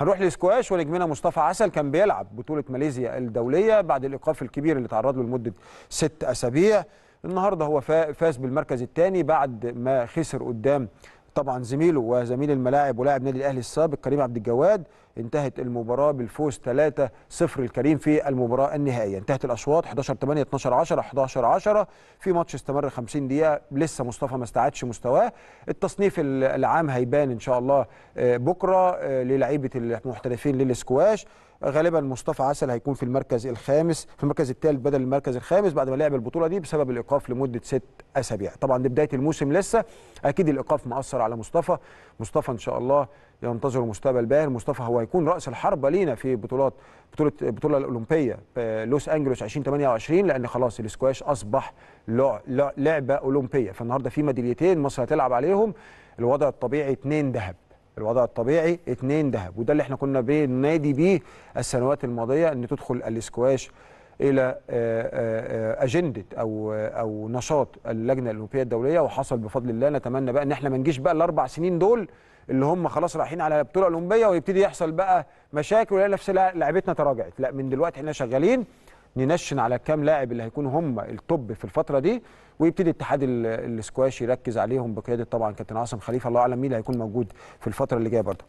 هنروح لسكواش ونجمنا مصطفى عسل كان بيلعب بطوله ماليزيا الدوليه بعد الايقاف الكبير اللي تعرض له لمده ست اسابيع النهارده هو فاز بالمركز الثاني بعد ما خسر قدام طبعا زميله وزميل الملاعب ولاعب نادي الاهلي السابق كريم عبد الجواد انتهت المباراه بالفوز 3-0 الكريم في المباراه النهائيه انتهت الاشواط 11 8 12 10 11 10 في ماتش استمر 50 دقيقه لسه مصطفى ما استعادش مستواه التصنيف العام هيبان ان شاء الله آه، بكره آه، للعيبه المحترفين للسكواش غالبا مصطفى عسل هيكون في المركز الخامس في المركز الثالث بدل المركز الخامس بعد ما لعب البطوله دي بسبب الايقاف لمده ست اسابيع طبعا دي بدايه الموسم لسه اكيد الايقاف مأثر على مصطفى مصطفى ان شاء الله ينتظر مستقبل باهر مصطفى هو هيكون هيكون راس الحربه لينا في بطولات بطوله البطوله الاولمبيه آه، لوس انجلوس 2028 لان خلاص الاسكواش اصبح لعبه اولمبيه فالنهارده في ميداليتين مصر هتلعب عليهم الوضع الطبيعي اثنين ذهب الوضع الطبيعي اثنين ذهب وده اللي احنا كنا بننادي بيه السنوات الماضيه ان تدخل الاسكواش الى آه، آه، آه، اجنده او او نشاط اللجنه الاولمبيه الدوليه وحصل بفضل الله نتمنى بقى ان احنا ما نجيش بقى الاربع سنين دول اللي هم خلاص رايحين على بطوله اولمبيه ويبتدي يحصل بقى مشاكل ولا نفس لعبتنا تراجعت لا من دلوقتي احنا شغالين ننشن على كام لاعب اللي هيكونوا هم التوب في الفتره دي ويبتدي اتحاد الاسكواش يركز عليهم بقياده طبعا كابتن عاصم خليفه الله اعلم مين اللي هيكون موجود في الفتره اللي جايه برضه